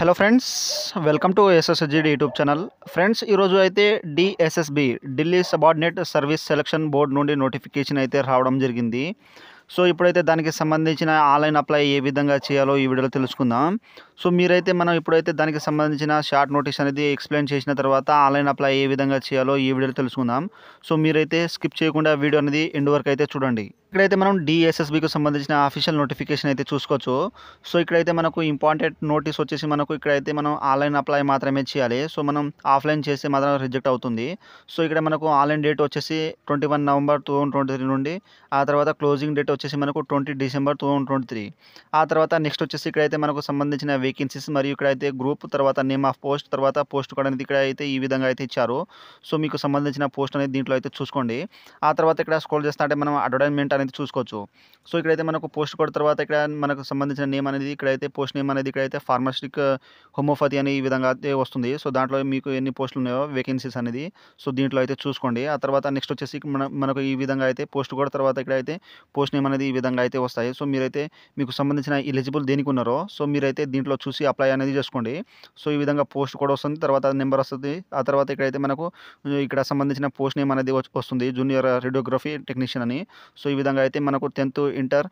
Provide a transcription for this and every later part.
hello friends welcome to SSGD YouTube channel friends ఈరోజు అయితే DSSSB Delhi subordinate service selection board నుండి notification అయితే రావడం జరిగింది సో ఇప్పుడైతే దానికి సంబంధించిన ఆన్లైన్ అప్లై ఏ విధంగా చేయాలో ఈ వీడియోలో తెలుసుకుందాం సో మీరైతే మనం ఇప్పుడైతే దానికి సంబంధించిన షార్ట్ నోటీస్ అనేది ఎక్స్ప్లెయిన్ చేసిన తర్వాత ఆన్లైన్ అప్లై ఏ విధంగా చేయాలో ఈ వీడియోలో తెలుసుకుందాం సో మీరైతే స్కిప్ చేయకుండా వీడియో అనేది ఎండ్ వరకు అయితే చూడండి ఇక్కడైతే మనం డిఎస్ఎస్బికి సంబంధించిన అఫీషియల్ నోటిఫికేషన్ అయితే చూసుకోవచ్చు సో ఇక్కడైతే మనకు ఇంపార్టెంట్ నోటీస్ వచ్చేసి మనకు ఇక్కడైతే మనం ఆన్లైన్ అప్లై మాత్రమే చేయాలి సో మనం ఆఫ్లైన్ చేస్తే మాత్రం రిజెక్ట్ అవుతుంది సో ఇక్కడ మనకు ఆన్లైన్ డేట్ వచ్చేసి twenty one November two twenty three నుండి ఆ తర్వాత క్లోజింగ్ డేట్ వచ్చేసి మనకు twenty December two twenty three ఆ తర్వాత నెక్స్ట్ వచ్చేసి ఇక్కడైతే మనకు సంబంధించిన వేకెన్సీస్ మరియు ఇక్కడైతే గ్రూప్ తర్వాత నేమ్ ఆఫ్ పోస్ట్ తర్వాత పోస్ట్ కూడా అనేది ఇక్కడ అయితే ఈ విధంగా అయితే ఇచ్చారు సో మీకు సంబంధించిన పోస్ట్ అనేది దీంట్లో అయితే చూసుకోండి ఆ తర్వాత ఇక్కడ చేస్తా అంటే మనం అడ్వర్టైజ్మెంట్ అనేది చూసుకోవచ్చు సో ఇక్కడైతే మనకు పోస్ట్ కోడ్ తర్వాత ఇక్కడ మనకు సంబంధించిన నేమ్ అనేది ఇక్కడైతే పోస్ట్ నేమ్ అనేది ఇక్కడైతే ఫార్మాసిటిక్ హోమోపతి అనే ఈ విధంగా అయితే వస్తుంది సో దాంట్లో మీకు ఎన్ని పోస్టులు ఉన్నాయో వేకెన్సీస్ అనేది సో దీంట్లో అయితే చూసుకోండి ఆ తర్వాత నెక్స్ట్ వచ్చేసి మన మనకు ఈ విధంగా అయితే పోస్ట్ కోడ్ తర్వాత ఇక్కడైతే పోస్ట్ నేమ్ అనేది ఈ విధంగా అయితే వస్తాయి సో మీరైతే మీకు సంబంధించిన ఎలిజిబుల్ దేనికి ఉన్నారో సో మీరైతే దీంట్లో చూసి అప్లై అనేది చేసుకోండి సో ఈ విధంగా పోస్ట్ కోడ్ వస్తుంది తర్వాత నెంబర్ వస్తుంది ఆ తర్వాత ఇక్కడైతే మనకు ఇక్కడ సంబంధించిన పోస్ట్ నేమ్ అనేది వస్తుంది జూనియర్ రేడియోగ్రఫీ టెక్నీషియన్ అని సో ఈ విధంగా అదేవిధంగా అయితే మనకు టెన్త్ ఇంటర్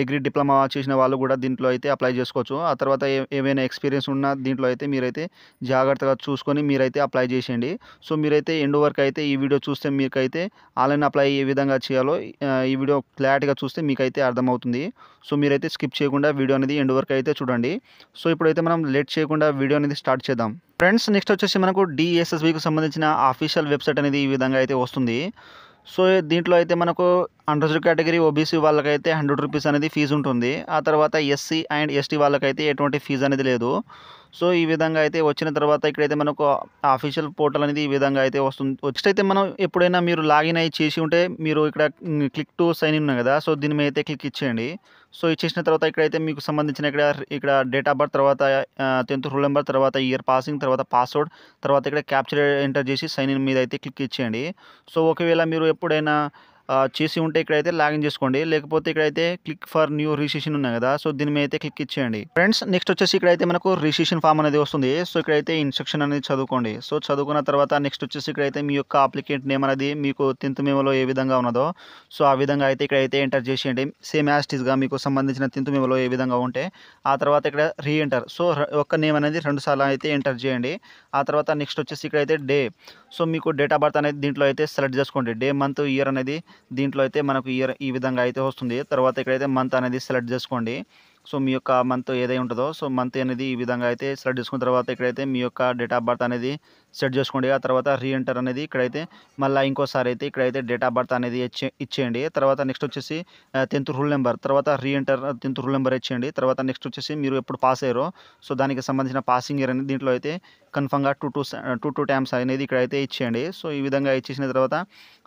డిగ్రీ డిప్లొమా చేసిన వాళ్ళు కూడా దీంట్లో అయితే అప్లై చేసుకోవచ్చు ఆ తర్వాత ఏమైనా ఎక్స్పీరియన్స్ ఉన్న దీంట్లో అయితే మీరైతే జాగ్రత్తగా చూసుకొని మీరైతే అప్లై చేసేయండి సో మీరైతే ఎండ్ వరకు అయితే ఈ వీడియో చూస్తే మీకైతే ఆన్లైన్ అప్లై ఏ విధంగా చేయాలో ఈ వీడియో క్లారిటీగా చూస్తే మీకైతే అర్థమవుతుంది సో మీరైతే స్కిప్ చేయకుండా వీడియో అనేది ఎండ్ వరకు అయితే చూడండి సో ఇప్పుడైతే మనం లేట్ చేయకుండా వీడియో అనేది స్టార్ట్ చేద్దాం ఫ్రెండ్స్ నెక్స్ట్ వచ్చేసి మనకు డిఎస్ఎస్బికి సంబంధించిన అఫీషియల్ వెబ్సైట్ అనేది ఈ విధంగా అయితే వస్తుంది సో దీంట్లో అయితే మనకు అండర్ కేటగిరీ ఓబీసీ వాళ్ళకైతే హండ్రెడ్ రూపీస్ అనేది ఫీజు ఉంటుంది ఆ తర్వాత ఎస్సీ అండ్ ఎస్టీ వాళ్ళకైతే ఎటువంటి ఫీజు అనేది లేదు సో ఈ విధంగా అయితే వచ్చిన తర్వాత ఇక్కడైతే మనకు ఆఫీషియల్ పోర్టల్ అనేది ఈ విధంగా అయితే వస్తుంది నెక్స్ట్ అయితే మనం ఎప్పుడైనా మీరు లాగిన్ అయ్యి చేసి ఉంటే మీరు ఇక్కడ క్లిక్ టు సైన్ ఇన్ కదా సో దీని మీద అయితే క్లిక్ ఇచ్చేయండి సో ఇచ్చేసిన తర్వాత ఇక్కడైతే మీకు సంబంధించిన ఇక్కడ ఇక్కడ డేట్ ఆఫ్ బర్త్ తర్వాత టెన్త్ రోల్ నెంబర్ తర్వాత ఇయర్ పాసింగ్ తర్వాత పాస్వర్డ్ తర్వాత ఇక్కడ క్యాప్చర్ ఎంటర్ చేసి సైన్ ఇన్ మీద అయితే క్లిక్ ఇచ్చేయండి సో ఒకవేళ మీరు ఎప్పుడైనా చేసి ఉంటే ఇక్కడైతే లాగిన్ చేసుకోండి లేకపోతే ఇక్కడైతే క్లిక్ ఫర్ న్యూ రిజిస్ట్రేషన్ ఉన్నాయి కదా సో దీని మీద అయితే క్లిక్ ఇచ్చేయండి ఫ్రెండ్స్ నెక్స్ట్ వచ్చేసి ఇక్కడైతే మనకు రిజిస్ట్రేషన్ ఫామ్ అనేది వస్తుంది సో ఇక్కడైతే ఇన్స్ట్రక్షన్ అనేది చదువుకోండి సో చదువుకున్న తర్వాత నెక్స్ట్ వచ్చేసి ఇక్కడైతే మీ యొక్క అప్లికెంట్ నేమ్ అనేది మీకు టెన్త్ మేమలో ఏ విధంగా ఉన్నదో సో ఆ విధంగా అయితే ఇక్కడైతే ఎంటర్ చేసేయండి సేమ్ యాస్టీస్గా మీకు సంబంధించిన టెన్త్ మేమలో ఏ విధంగా ఉంటే ఆ తర్వాత ఇక్కడ రీ ఎంటర్ సో ఒక్క నేమ్ అనేది రెండు సార్లు అయితే ఎంటర్ చేయండి ఆ తర్వాత నెక్స్ట్ వచ్చేసి ఇక్కడైతే డే సో మీకు డేట్ ఆఫ్ బర్త్ అనేది దీంట్లో అయితే సెలెక్ట్ చేసుకోండి డే మంత్ ఇయర్ అనేది దీంట్లో అయితే మనకు ఈ ఈ విధంగా అయితే వస్తుంది తర్వాత ఇక్కడైతే మంత్ అనేది సెలెక్ట్ చేసుకోండి సో మీ యొక్క మంత్ ఏదై ఉంటుందో సో మంత్ అనేది ఈ విధంగా అయితే సెలెక్ట్ చేసుకున్న తర్వాత ఇక్కడైతే మీ యొక్క డేట్ ఆఫ్ బర్త్ అనేది సెట్ చేసుకోండి ఆ తర్వాత రీఎంటర్ అనేది ఇక్కడైతే మళ్ళీ ఇంకోసారి అయితే ఇక్కడైతే డేట్ ఆఫ్ బర్త్ అనేది ఇచ్చేయండి తర్వాత నెక్స్ట్ వచ్చేసి టెన్త్ రూల్ నెంబర్ తర్వాత రీఎంటర్ టెన్త్ రూల్ నెంబర్ ఇచ్చేయండి తర్వాత నెక్స్ట్ వచ్చేసి మీరు ఎప్పుడు పాస్ అయ్యారో సో దానికి సంబంధించిన పాసింగ్ ఇయర్ అనేది దీంట్లో అయితే కన్ఫర్మ్గా two two two two times అనేది ఇక్కడైతే ఇచ్చేయండి సో ఈ విధంగా ఇచ్చేసిన తర్వాత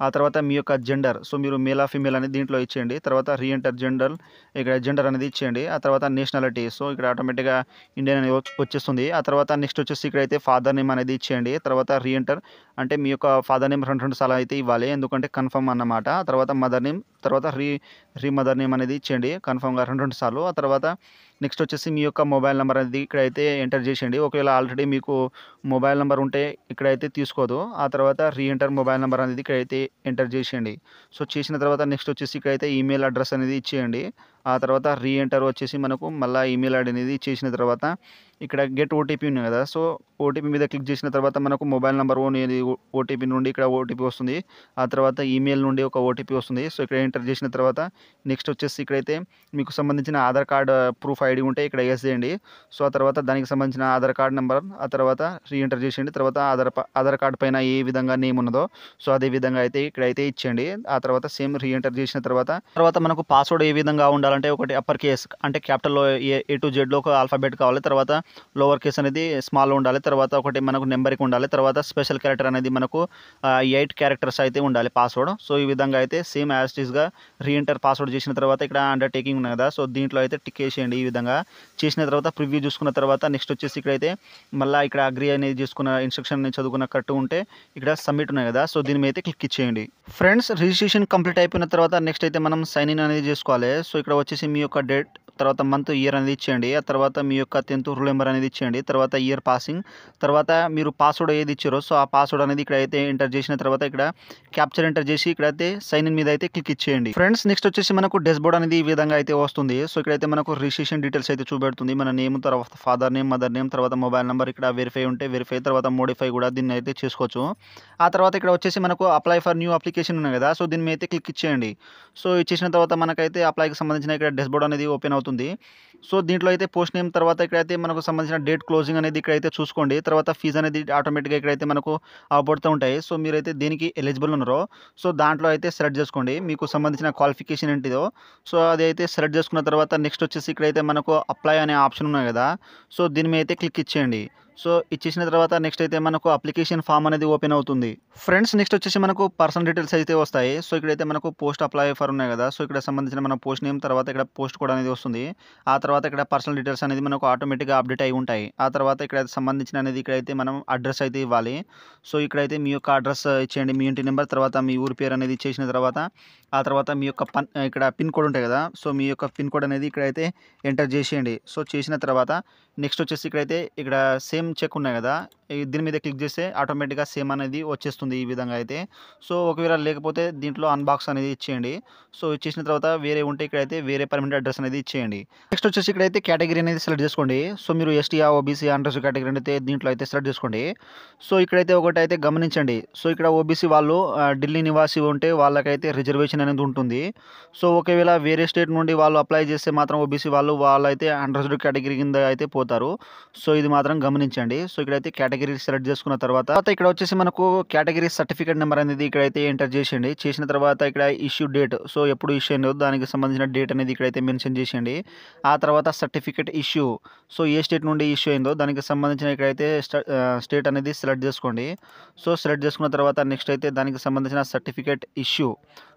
ఆ తర్వాత మీ యొక్క జెండర్ సో మీరు మేలా ఫీమేల్ అనేది దీంట్లో ఇచ్చేయండి తర్వాత రీఎంటర్ జెండర్ ఇక్కడ జెండర్ అనేది ఇచ్చేయండి ఆ తర్వాత నేషనాలిటీ సో ఇక్కడ ఆటోమేటిక్గా ఇండియన్ అనేది వచ్చేస్తుంది ఆ తర్వాత నెక్స్ట్ వచ్చేసి ఇక్కడైతే ఫాదర్ నేమ్ అనేది ఇచ్చేయండి తర్వాత రీఎంటర్ అంటే మీ యొక్క ఫాదర్ నేమ్ రెండు రెండు సార్లు అయితే ఇవ్వాలి ఎందుకంటే కన్ఫర్మ్ అన్నమాట తర్వాత మదర్ నేమ్ తర్వాత రీ రీ మదర్ నేమ్ అనేది ఇచ్చేయండి కన్ఫామ్గా రెండు రెండు సార్లు ఆ తర్వాత నెక్స్ట్ వచ్చేసి మీ యొక్క మొబైల్ నెంబర్ అనేది ఇక్కడైతే ఎంటర్ చేసేయండి ఒకవేళ ఆల్రెడీ మీకు మొబైల్ నెంబర్ ఉంటే ఇక్కడైతే తీసుకోదు ఆ తర్వాత రీ ఎంటర్ మొబైల్ నెంబర్ అనేది ఇక్కడైతే ఎంటర్ చేసేయండి సో చేసిన తర్వాత నెక్స్ట్ వచ్చేసి ఇక్కడైతే ఈమెయిల్ అడ్రస్ అనేది ఇచ్చేయండి ఆ తర్వాత రీ ఎంటర్ వచ్చేసి మనకు మళ్ళీ ఈమెయిల్ ఐడి అనేది చేసిన తర్వాత ఇక్కడ గెట్ ఓటీపీ ఉంది కదా సో ఓటీపీ మీద క్లిక్ చేసిన తర్వాత మనకు మొబైల్ నెంబర్ అనేది ఓటీపీ నుండి ఇక్కడ ఓటీపీ వస్తుంది ఆ తర్వాత ఈమెయిల్ నుండి ఒక ఓటీపీ వస్తుంది సో ఇక్కడ ఎంటర్ చేసిన తర్వాత నెక్స్ట్ వచ్చేసి ఇక్కడైతే మీకు సంబంధించిన ఆధార్ కార్డ్ ప్రూఫ్ ఐడి ఉంటే ఇక్కడ ఎస్ చేయండి సో ఆ తర్వాత దానికి సంబంధించిన ఆధార్ కార్డ్ నెంబర్ ఆ తర్వాత రీ ఎంటర్ చేసేయండి తర్వాత ఆధార్ ఆధార్ కార్డ్ పైన ఏ విధంగా నేమ్ ఉన్నదో సో అదే విధంగా అయితే ఇక్కడైతే ఇచ్చేయండి ఆ తర్వాత సేమ్ రీ ఎంటర్ చేసిన తర్వాత తర్వాత మనకు పాస్వర్డ్ ఏ విధంగా ఉండాలంటే ఒకటి అప్పర్ కేస్ అంటే క్యాపిటల్లో ఏ ఏ టు జెడ్లో ఒక ఆల్ఫాబెట్ కావాలి తర్వాత లోవర్ కేస్ అనేది స్మాల్ ఉండాలి తర్వాత ఒకటి మనకు నెంబర్కి ఉండాలి తర్వాత స్పెషల్ క్యారెక్టర్ అనేది మనకు ఎయిట్ క్యారెక్టర్స్ అయితే ఉండాలి పాస్వర్డ్ సో ఈ విధంగా అయితే సేమ్ యాస్టీస్గా రీఎంటర్ పాస్వర్డ్ చేసిన తర్వాత ఇక్కడ అండర్టేకింగ్ ఉన్నాయి కదా సో దీంట్లో అయితే టిక్ చేసేయండి ఈ విధంగా చేసిన తర్వాత ప్రివ్యూ చూసుకున్న తర్వాత నెక్స్ట్ వచ్చేసి ఇక్కడైతే మళ్ళీ ఇక్కడ అగ్రి అనేది చేసుకున్న ఇన్స్ట్రక్షన్ చదువుకున్న కట్టు ఉంటే ఇక్కడ సబ్మిట్ ఉన్నాయి కదా సో దీని మీద క్లిక్ ఇచ్చేయండి ఫ్రెండ్స్ రిజిస్ట్రేషన్ కంప్లీట్ అయిపోయిన తర్వాత నెక్స్ట్ అయితే మనం సైన్ ఇన్ అనేది చేసుకోవాలి సో ఇక్కడ వచ్చేసి మీ యొక్క డేట్ తర్వాత మంత్ ఇయర్ అనేది ఇచ్చేయండి ఆ తర్వాత మీ యొక్క టెన్త్ రూల్ నెంబర్ అనేది ఇచ్చేయండి తర్వాత ఇయర్ పాసింగ్ తర్వాత మీరు పాస్వర్డ్ ఏది ఇచ్చారో సో ఆ పాస్వర్డ్ అనేది ఇక్కడ అయితే ఎంటర్ చేసిన తర్వాత ఇక్కడ క్యాప్చర్ ఎంటర్ చేసి ఇక్కడైతే సైన్ ఇన్ మీద అయితే క్లిక్ ఇచ్చేయండి ఫ్రెండ్స్ నెక్స్ట్ వచ్చేసి మనకు బోర్డ్ అనేది ఈ విధంగా అయితే వస్తుంది సో ఇక్కడైతే మనకు రిజిస్ట్రేషన్ డీటెయిల్స్ అయితే చూపెడుతుంది మన నేమ్ తర్వాత ఫాదర్ నేమ్ మదర్ నేమ్ తర్వాత మొబైల్ నెంబర్ ఇక్కడ వెరిఫై ఉంటే వెరిఫై తర్వాత మోడిఫై కూడా దీన్ని అయితే చేసుకోవచ్చు ఆ తర్వాత ఇక్కడ వచ్చేసి మనకు అప్లై ఫర్ న్యూ అప్లికేషన్ ఉన్నాయి కదా సో దీని మీద అయితే క్లిక్ ఇచ్చేయండి సో ఇచ్చేసిన తర్వాత మనకైతే అప్లైకి సంబంధించిన ఇక్కడ డెస్బోర్డ్ అనేది ఓపెన్ అవుతుంది అవుతుంది సో దీంట్లో అయితే పోస్ట్ నేమ్ తర్వాత ఇక్కడైతే మనకు సంబంధించిన డేట్ క్లోజింగ్ అనేది ఇక్కడైతే చూసుకోండి తర్వాత ఫీజు అనేది ఆటోమేటిక్గా ఇక్కడైతే మనకు అవబడుతూ ఉంటాయి సో మీరైతే దీనికి ఎలిజిబుల్ ఉన్నారో సో దాంట్లో అయితే సెలెక్ట్ చేసుకోండి మీకు సంబంధించిన క్వాలిఫికేషన్ ఏంటిదో సో అది అయితే సెలెక్ట్ చేసుకున్న తర్వాత నెక్స్ట్ వచ్చేసి ఇక్కడైతే మనకు అప్లై అనే ఆప్షన్ ఉన్నాయి కదా సో దీని మీద అయితే క్లిక్ ఇచ్చేయండి సో ఇచ్చేసిన తర్వాత నెక్స్ట్ అయితే మనకు అప్లికేషన్ ఫామ్ అనేది ఓపెన్ అవుతుంది ఫ్రెండ్స్ నెక్స్ట్ వచ్చేసి మనకు పర్సనల్ డీటెయిల్స్ అయితే వస్తాయి సో ఇక్కడైతే మనకు పోస్ట్ అప్లై ఫర్ ఉన్నాయి కదా సో ఇక్కడ సంబంధించిన మన పోస్ట్ నేమ్ తర్వాత ఇక్కడ పోస్ట్ కోడ్ అనేది వస్తుంది ఆ తర్వాత ఇక్కడ పర్సనల్ డీటెయిల్స్ అనేది మనకు ఆటోమేటిక్గా అప్డేట్ అయి ఉంటాయి ఆ తర్వాత ఇక్కడ సంబంధించిన అనేది ఇక్కడైతే మనం అడ్రస్ అయితే ఇవ్వాలి సో ఇక్కడైతే మీ యొక్క అడ్రస్ ఇచ్చేయండి మీ ఇంటి నెంబర్ తర్వాత మీ ఊరి పేరు అనేది ఇచ్చేసిన తర్వాత ఆ తర్వాత మీ యొక్క పన్ ఇక్కడ పిన్ కోడ్ ఉంటాయి కదా సో మీ యొక్క పిన్ కోడ్ అనేది ఇక్కడైతే ఎంటర్ చేసేయండి సో చేసిన తర్వాత నెక్స్ట్ వచ్చేసి ఇక్కడైతే ఇక్కడ సేమ్ సేమ్ చెక్ ఉన్నాయి కదా దీని మీద క్లిక్ చేస్తే ఆటోమేటిక్గా సేమ్ అనేది వచ్చేస్తుంది ఈ విధంగా అయితే సో ఒకవేళ లేకపోతే దీంట్లో అన్బాక్స్ అనేది ఇచ్చేయండి సో ఇచ్చేసిన తర్వాత వేరే ఉంటే ఇక్కడైతే వేరే పర్మనెంట్ అడ్రస్ అనేది ఇచ్చేయండి నెక్స్ట్ వచ్చేసి ఇక్కడైతే కేటగిరీ అనేది సెలెక్ట్ చేసుకోండి సో మీరు ఎస్టీఆ ఓబీసీ అండ్రస్ కేటగిరీ అయితే దీంట్లో అయితే సెలెక్ట్ చేసుకోండి సో ఇక్కడైతే ఒకటి అయితే గమనించండి సో ఇక్కడ ఓబీసీ వాళ్ళు ఢిల్లీ నివాసి ఉంటే వాళ్ళకైతే రిజర్వేషన్ అనేది ఉంటుంది సో ఒకవేళ వేరే స్టేట్ నుండి వాళ్ళు అప్లై చేస్తే మాత్రం ఓబీసీ వాళ్ళు వాళ్ళైతే అన్రెస్డ్ కేటగిరీ కింద అయితే పోతారు సో ఇది మాత్రం గమనించండి గమనించండి సో ఇక్కడైతే కేటగిరీ సెలెక్ట్ చేసుకున్న తర్వాత ఇక్కడ వచ్చేసి మనకు కేటగిరీ సర్టిఫికేట్ నెంబర్ అనేది ఇక్కడైతే ఎంటర్ చేసేయండి చేసిన తర్వాత ఇక్కడ ఇష్యూ డేట్ సో ఎప్పుడు ఇష్యూ అయినో దానికి సంబంధించిన డేట్ అనేది ఇక్కడైతే మెన్షన్ చేసేయండి ఆ తర్వాత సర్టిఫికేట్ ఇష్యూ సో ఏ స్టేట్ నుండి ఇష్యూ అయిందో దానికి సంబంధించిన ఇక్కడైతే స్టేట్ అనేది సెలెక్ట్ చేసుకోండి సో సెలెక్ట్ చేసుకున్న తర్వాత నెక్స్ట్ అయితే దానికి సంబంధించిన సర్టిఫికేట్ ఇష్యూ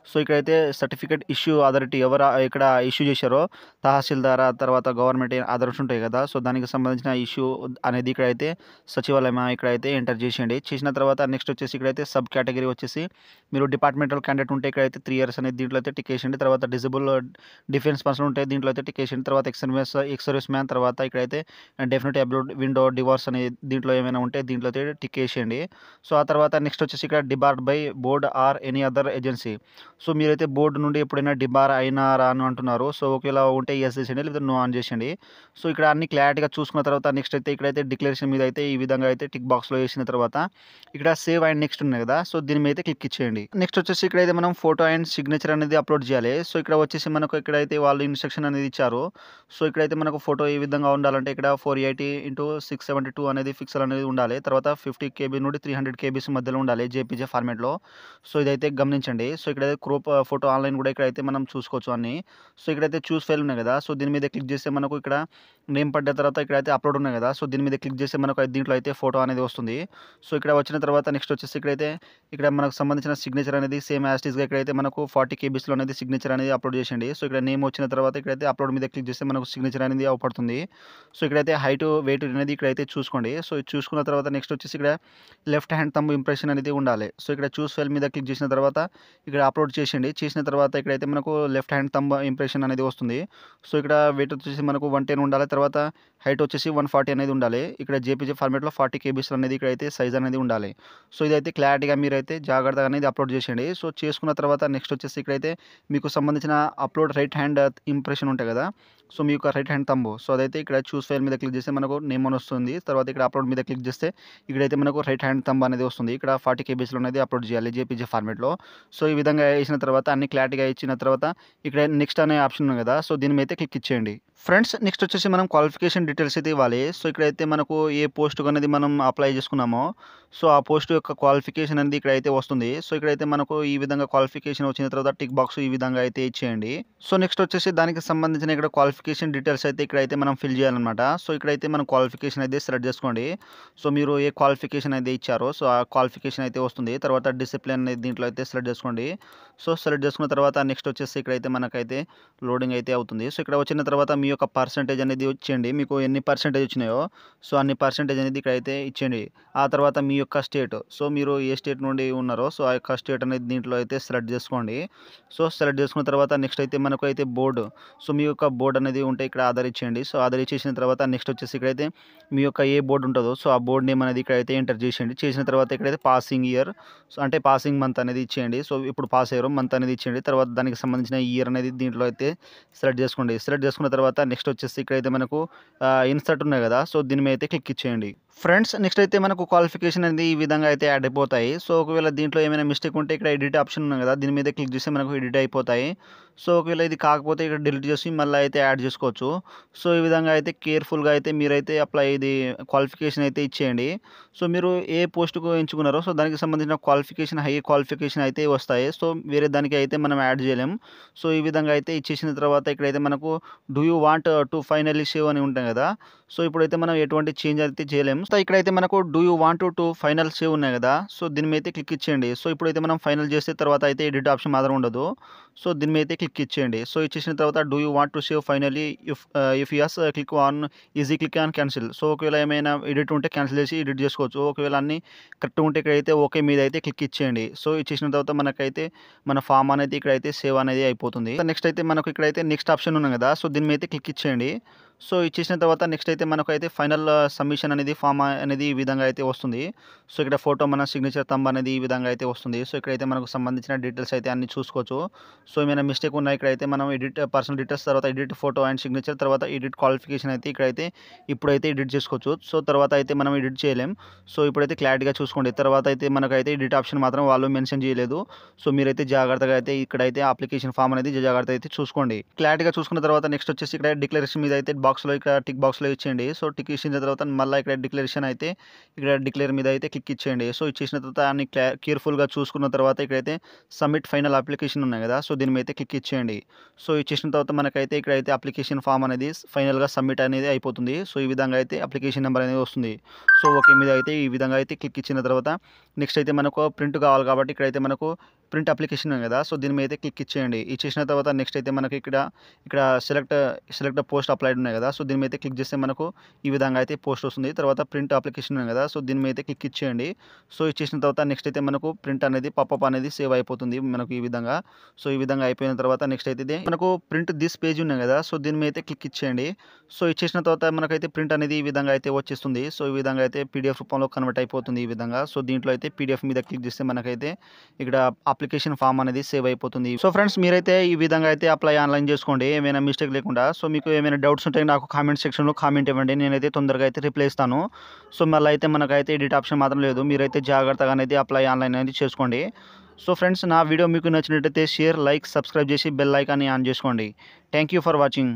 సో ఇక్కడైతే సర్టిఫికేట్ ఇష్యూ అథారిటీ ఎవరు ఇక్కడ ఇష్యూ చేశారో తహసీల్దార్ తర్వాత గవర్నమెంట్ ఆధార్స్ ఉంటాయి కదా సో దానికి సంబంధించిన ఇష్యూ అనేది ఇక్కడైతే సచివాలయం ఇక్కడైతే ఎంటర్ చేసేయండి చేసిన తర్వాత నెక్స్ట్ వచ్చేసి ఇక్కడైతే సబ్ కేటగిరీ వచ్చేసి మీరు డిపార్ట్మెంటల్ క్యాండిడేట్ ఉంటే ఇక్కడైతే త్రీ ఇయర్స్ అనేది దీంట్లో అయితే టిక్ తర్వాత డిజిబుల్ డిఫెన్స్ పర్సన్ ఉంటే దీంట్లో అయితే టిక్ తర్వాత ఎక్స్ ఎక్సర్వీస్ మ్యాన్ తర్వాత ఇక్కడైతే డెఫినెట్ అబ్లూడ్ విండో డివోర్స్ అనే దీంట్లో ఏమైనా ఉంటే దీంట్లో అయితే టిక్ సో ఆ తర్వాత నెక్స్ట్ వచ్చేసి ఇక్కడ debarred by board or any other agency so మీరైతే బోర్డు నుండి ఎప్పుడైనా డిబార్ అయినా రా అని అంటున్నారు సో ఒకవేళ ఉంటే ఎస్ చేసేయండి లేకపోతే నో ఆన్ చేసేయండి సో ఇక్కడ అన్ని క్లారిటీగా చూసుకున్న తర్వాత నెక్స్ట్ అయితే ఇక్కడైతే డిక్లరేషన్ మీద అయితే ఈ విధంగా అయితే టిక్ బాక్స్లో వేసిన తర్వాత ఇక్కడ సేవ్ అండ్ నెక్స్ట్ ఉన్నాయి కదా సో దీని మీద క్లిక్ ఇచ్చేయండి నెక్స్ట్ వచ్చేసి ఇక్కడైతే మనం ఫోటో అండ్ సిగ్నేచర్ అనేది అప్లోడ్ చేయాలి సో ఇక్కడ వచ్చేసి మనకు ఇక్కడైతే వాళ్ళు ఇన్స్ట్రక్షన్ అనేది ఇచ్చారు సో ఇక్కడైతే మనకు ఫోటో ఏ విధంగా ఉండాలంటే ఇక్కడ four eighty into six seventy two అనేది ఫిక్సల్ అనేది ఉండాలి తర్వాత ఫిఫ్టీ కేబీ నుండి త్రీ హండ్రెడ్ కేబీస్ మధ్యలో ఉండాలి జేపీజే ఫార్మేట్లో సో ఇదైతే గమనించండి సో ఇక్కడైతే గ్రూప్ ఫోటో ఆన్లైన్ కూడా ఇక్కడ అయితే మనం చూసుకోవచ్చు అన్ని సో ఇక్కడైతే చూస్ ఫైల్ ఉన్నాయి కదా సో దీని మీద క్లిక్ చేస్తే మనకు ఇక్కడ నేమ్ పడ్డ తర్వాత ఇక్కడైతే అప్లోడ్ ఉన్నాయి కదా సో దీని మీద క్లిక్ చేస్తే మనకు దీంట్లో అయితే ఫోటో అనేది వస్తుంది సో ఇక్కడ వచ్చిన తర్వాత నెక్స్ట్ వచ్చేసి ఇక్కడైతే ఇక్కడ మనకు సంబంధించిన సిగ్నేచర్ అనేది సేమ్ యాస్టీస్గా ఇక్కడైతే మనకు ఫార్టీ కేబీస్లో అనేది సిగ్నేచర్ అనేది అప్లోడ్ చేసేయండి సో ఇక్కడ నేమ్ వచ్చిన తర్వాత ఇక్కడైతే అప్లోడ్ మీద క్లిక్ చేస్తే మనకు సిగ్నేచర్ అనేది అవపడుతుంది సో ఇక్కడైతే హైట్ వెయిట్ అనేది ఇక్కడైతే చూసుకోండి సో చూసుకున్న తర్వాత నెక్స్ట్ వచ్చేసి ఇక్కడ లెఫ్ట్ హ్యాండ్ తమ్ ఇంప్రెషన్ అనేది ఉండాలి సో ఇక్కడ చూస్ ఫైల్ మీద క్లిక్ చేసిన తర్వాత ఇక్కడ అప్లోడ్ చేసేయండి చేసిన తర్వాత ఇక్కడైతే మనకు లెఫ్ట్ హ్యాండ్ తంబ ఇంప్రెషన్ అనేది వస్తుంది సో ఇక్కడ వెయిట్ వచ్చేసి మనకు వన్ టెన్ ఉండాలి తర్వాత హైట్ వచ్చేసి వన్ ఫార్టీ అనేది ఉండాలి ఇక్కడ జేపీజీ ఫార్మేట్లో ఫార్టీ కేబీస్ అనేది ఇక్కడైతే సైజ్ అనేది ఉండాలి సో ఇదైతే క్లారిటీగా మీరైతే జాగ్రత్తగా అనేది అప్లోడ్ చేసేయండి సో చేసుకున్న తర్వాత నెక్స్ట్ వచ్చేసి ఇక్కడైతే మీకు సంబంధించిన అప్లోడ్ రైట్ హ్యాండ్ ఇంప్రెషన్ ఉంటాయి కదా సో మీ యొక్క రైట్ హ్యాండ్ తంబు సో అదైతే ఇక్కడ చూస్ ఫైల్ మీద క్లిక్ చేస్తే మనకు నేమ్ అని వస్తుంది తర్వాత ఇక్కడ అప్లోడ్ మీద క్లిక్ చేస్తే ఇక్కడైతే మనకు రైట్ హ్యాండ్ తంబు అనేది వస్తుంది ఇక్కడ ఫార్టీ కేబీస్లో అనేది అప్లోడ్ చేయాలి జేపీజీ ఫార్మేట్లో సో ఈ విధంగా చేసిన తర్వాత అన్ని క్లారిటీగా ఇచ్చిన తర్వాత ఇక్కడ నెక్స్ట్ అనే ఆప్షన్ ఉంది కదా సో దీని మీద క్లిక్ ఇచ్చేయండి ఫ్రెండ్స్ నెక్స్ట్ వచ్చేసి మనం క్వాలిఫికేషన్ డీటెయిల్స్ అయితే ఇవ్వాలి సో ఇక్కడైతే మనకు ఏ పోస్ట్ అనేది మనం అప్లై చేసుకున్నామో సో ఆ పోస్ట్ యొక్క క్వాలిఫికేషన్ అనేది ఇక్కడైతే వస్తుంది సో ఇక్కడైతే మనకు ఈ విధంగా క్వాలిఫికేషన్ వచ్చిన తర్వాత టిక్ బాక్స్ ఈ విధంగా అయితే ఇచ్చేయండి సో నెక్స్ట్ వచ్చేసి దానికి సంబంధించిన ఇక్కడ క్వాలిఫికేషన్ డీటెయిల్స్ అయితే ఇక్కడైతే మనం ఫిల్ చేయాలన్నమాట సో ఇక్కడైతే మనం క్వాలిఫికేషన్ అయితే సెలెక్ట్ చేసుకోండి సో మీరు ఏ క్వాలిఫికేషన్ అయితే ఇచ్చారో సో ఆ క్వాలిఫికేషన్ అయితే వస్తుంది తర్వాత డిసిప్లిన్ అనేది దీంట్లో అయితే సెలెక్ట్ చేసుకోండి సో సెలెక్ట్ చేసుకున్న తర్వాత నెక్స్ట్ వచ్చేసి ఇక్కడైతే మనకైతే లోడింగ్ అయితే అవుతుంది సో ఇక్కడ వచ్చిన తర్వాత మీ యొక్క పర్సంటేజ్ అనేది వచ్చేయండి మీకు ఎన్ని పర్సంటేజ్ వచ్చినాయో సో అన్ని పర్సంటేజ్ అనేది ఇక్కడైతే ఇచ్చేయండి ఆ తర్వాత మీ యొక్క స్టేట్ సో మీరు ఏ స్టేట్ నుండి ఉన్నారో సో ఆ యొక్క స్టేట్ అనేది దీంట్లో అయితే సెలెక్ట్ చేసుకోండి సో సెలెక్ట్ చేసుకున్న తర్వాత నెక్స్ట్ అయితే మనకు అయితే బోర్డు సో మీ యొక్క బోర్డ్ అనేది ఉంటే ఇక్కడ ఆధార్ ఇచ్చేయండి సో ఆధార్ ఇచ్చేసిన తర్వాత నెక్స్ట్ వచ్చేసి ఇక్కడైతే మీ యొక్క ఏ బోర్డు ఉంటుందో సో ఆ బోర్డు నేమ్ అనేది ఇక్కడైతే ఎంటర్ చేసేయండి చేసిన తర్వాత ఇక్కడైతే పాసింగ్ ఇయర్ సో అంటే పాసింగ్ మంత్ అనేది ఇచ్చేయండి సో ఇప్పుడు పాస్ అయ్యారు మంత్ అనేది ఇచ్చేయండి తర్వాత దానికి సంబంధించిన ఇయర్ అనేది దీంట్లో అయితే సెలెక్ట్ చేసుకోండి సెలెక్ట్ చేసుకున్న తర్వాత నెక్స్ట్ వచ్చేసి ఇక్కడైతే మనకు ఇన్సర్ట్ ఉన్నాయి కదా సో దీని మీద అయితే క్లిక్ ఇచ్చేయండి ఫ్రెండ్స్ నెక్స్ట్ అయితే మనకు క్వాలిఫికేషన్ అనేది ఈ విధంగా అయితే యాడ్ అయిపోతాయి సో ఒకవేళ దీంట్లో ఏమైనా మిస్టేక్ ఉంటే ఇక్కడ ఎడిట్ ఆప్షన్ ఉన్నాయి కదా దీని మీద క్లిక్ చేస్తే మనకు ఎడిట్ అయిపోతాయి సో ఒకవేళ ఇది కాకపోతే ఇక్కడ డిలీట్ చేసి మళ్ళీ అయితే యాడ్ చేసుకోవచ్చు సో ఈ విధంగా అయితే కేర్ఫుల్గా అయితే మీరైతే అప్లై ఇది క్వాలిఫికేషన్ అయితే ఇచ్చేయండి సో మీరు ఏ పోస్ట్కు ఎంచుకున్నారో సో దానికి సంబంధించిన క్వాలిఫికేషన్ హై క్వాలిఫికేషన్ అయితే వస్తాయి సో వేరే దానికి అయితే మనం యాడ్ చేయలేం సో ఈ విధంగా అయితే ఇచ్చేసిన తర్వాత ఇక్కడైతే మనకు do you want to finally save అని ఉంటాం కదా సో ఇప్పుడైతే మనం ఎటువంటి చేంజ్ అయితే చేయలేం చేయడం సో ఇక్కడైతే మనకు do you want to final save ఉన్నాయి కదా సో దీని మీద క్లిక్ ఇచ్చేయండి సో ఇప్పుడైతే మనం ఫైనల్ చేసే తర్వాత అయితే ఎడిట్ ఆప్షన్ మాత్రం ఉండదు సో దీని మీద క్లిక్ ఇచ్చేయండి సో ఇచ్చేసిన తర్వాత do you want to save finally if if yes click on easy click on cancel so ఒకవేళ ఏమైనా ఎడిట్ ఉంటే క్యాన్సిల్ చేసి ఎడిట్ చేసుకోవచ్చు ఒకవేళ అన్ని కరెక్ట్ ఉంటే ఇక్కడైతే ఓకే మీద అయితే క్లిక్ ఇచ్చేయండి సో ఇచ్చేసిన తర్వాత మనకైతే మన ఫామ్ అనేది ఇక్కడైతే సేవ్ అనేది అయిపోతుంది నెక్స్ట్ అయితే మనకు ఇక్కడైతే నెక్స్ట్ ఆప్షన్ ఉన్నాం కదా సో దీని మీద క్లిక్ ఇచ్చేయండి సో ఇచ్చేసిన తర్వాత నెక్స్ట్ అయితే మనకైతే ఫైనల్ సబ్మిషన్ అనేది ఫామ్ అనేది ఈ విధంగా అయితే వస్తుంది సో ఇక్కడ ఫోటో మన సిగ్నేచర్ తంబ అనేది ఈ విధంగా అయితే వస్తుంది సో ఇక్కడైతే మనకు సంబంధించిన డీటెయిల్స్ అయితే అన్ని చూసుకోవచ్చు సో ఏమైనా మిస్టేక్ ఉన్నాయి ఇక్కడైతే మనం ఎడిట్ పర్సనల్ డీటెయిల్స్ తర్వాత ఎడిట్ ఫోటో అండ్ సిగ్నేచర్ తర్వాత ఎడిట్ క్వాలిఫికేషన్ అయితే ఇక్కడైతే ఇప్పుడైతే ఎడిట్ చేసుకోవచ్చు సో తర్వాత అయితే మనం ఎడిట్ చేయలేం సో ఇప్పుడైతే క్లారిటీగా చూసుకోండి తర్వాత అయితే మనకైతే ఎడిట్ ఆప్షన్ మాత్రం వాళ్ళు మెన్షన్ చేయలేదు సో మీరైతే జాగ్రత్తగా అయితే ఇక్కడైతే అప్లికేషన్ ఫామ్ అనేది జాగ్రత్త అయితే చూసుకోండి క్లారిటీగా చూసుకున్న తర్వాత నెక్స్ట్ వచ్చేసి ఇక్కడ డిక్లరేషన్ మీద అయితే బాక్స్లో ఇక్కడ టిక్ బాక్స్లో ఇచ్చేయండి సో టిక్ ఇచ్చిన తర్వాత మళ్ళీ ఇక్కడ డిక్లరేషన్ అయితే ఇక్కడ డిక్లేర్ మీద అయితే క్లిక్ ఇచ్చేయండి సో ఇచ్చేసిన తర్వాత అన్ని కేర్ఫుల్గా చూసుకున్న తర్వాత ఇక్కడైతే సబ్మిట్ ఫైనల్ అప్లికేషన్ ఉన్నాయి కదా సో దీని మీద క్లిక్ ఇచ్చేయండి సో ఇచ్చేసిన తర్వాత మనకైతే ఇక్కడైతే అప్లికేషన్ ఫామ్ అనేది ఫైనల్గా సబ్మిట్ అనేది అయిపోతుంది సో ఈ విధంగా అయితే అప్లికేషన్ నెంబర్ అనేది వస్తుంది సో ఓకే మీద అయితే ఈ విధంగా అయితే క్లిక్ ఇచ్చిన తర్వాత నెక్స్ట్ అయితే మనకు ప్రింట్ కావాలి కాబట్టి ఇక్కడైతే మనకు ప్రింట్ అప్లికేషన్ కదా సో దీని మీద క్లిక్ ఇచ్చేయండి ఇచ్చేసిన తర్వాత నెక్స్ట్ అయితే మనకి ఇక్కడ ఇక్కడ సెలెక్ట్ సెలెక్ట్ పోస్ట్ అప్లైడ్ ఉన్నాయి కదా సో దీని మీద క్లిక్ చేస్తే మనకు ఈ విధంగా అయితే పోస్ట్ వస్తుంది తర్వాత ప్రింట్ అప్లికేషన్ ఉన్నాయి కదా సో దీని మీద క్లిక్ ఇచ్చేయండి సో ఇచ్చేసిన తర్వాత నెక్స్ట్ అయితే మనకు ప్రింట్ అనేది పప్అప్ అనేది సేవ్ అయిపోతుంది మనకు ఈ విధంగా సో ఈ విధంగా అయిపోయిన తర్వాత నెక్స్ట్ అయితే మనకు ప్రింట్ దిస్ పేజ్ ఉన్నాయి కదా సో దీని మీద క్లిక్ ఇచ్చేయండి సో ఇచ్చేసిన తర్వాత మనకైతే ప్రింట్ అనేది ఈ విధంగా అయితే వచ్చేస్తుంది సో ఈ విధంగా అయితే పీడిఎఫ్ రూపంలో కన్వర్ట్ అయిపోతుంది ఈ విధంగా సో దీంట్లో అయితే పీడిఎఫ్ మీద క్లిక్ చేస్తే మనకైతే ఇక్కడ అప్లికేషన్ ఫామ్ అనేది సేవ్ అయిపోతుంది సో ఫ్రెండ్స్ మీరైతే ఈ విధంగా అయితే అప్లై ఆన్లైన్ చేసుకోండి ఏమైనా మిస్టేక్ లేకుండా సో మీకు ఏమైనా డౌట్స్ ఉంటే నాకు కామెంట్ సెక్షన్లో కామెంట్ ఇవ్వండి నేనైతే తొందరగా అయితే రిప్లై ఇస్తాను సో మళ్ళీ అయితే మనకైతే ఎడిట్ ఆప్షన్ మాత్రం లేదు మీరైతే జాగ్రత్తగా అనేది అప్లై ఆన్లైన్ అనేది చేసుకోండి సో ఫ్రెండ్స్ నా వీడియో మీకు నచ్చినట్టయితే షేర్ లైక్ సబ్స్క్రైబ్ చేసి బెల్ ఐకాన్ని ఆన్ చేసుకోండి థ్యాంక్ ఫర్ వాచింగ్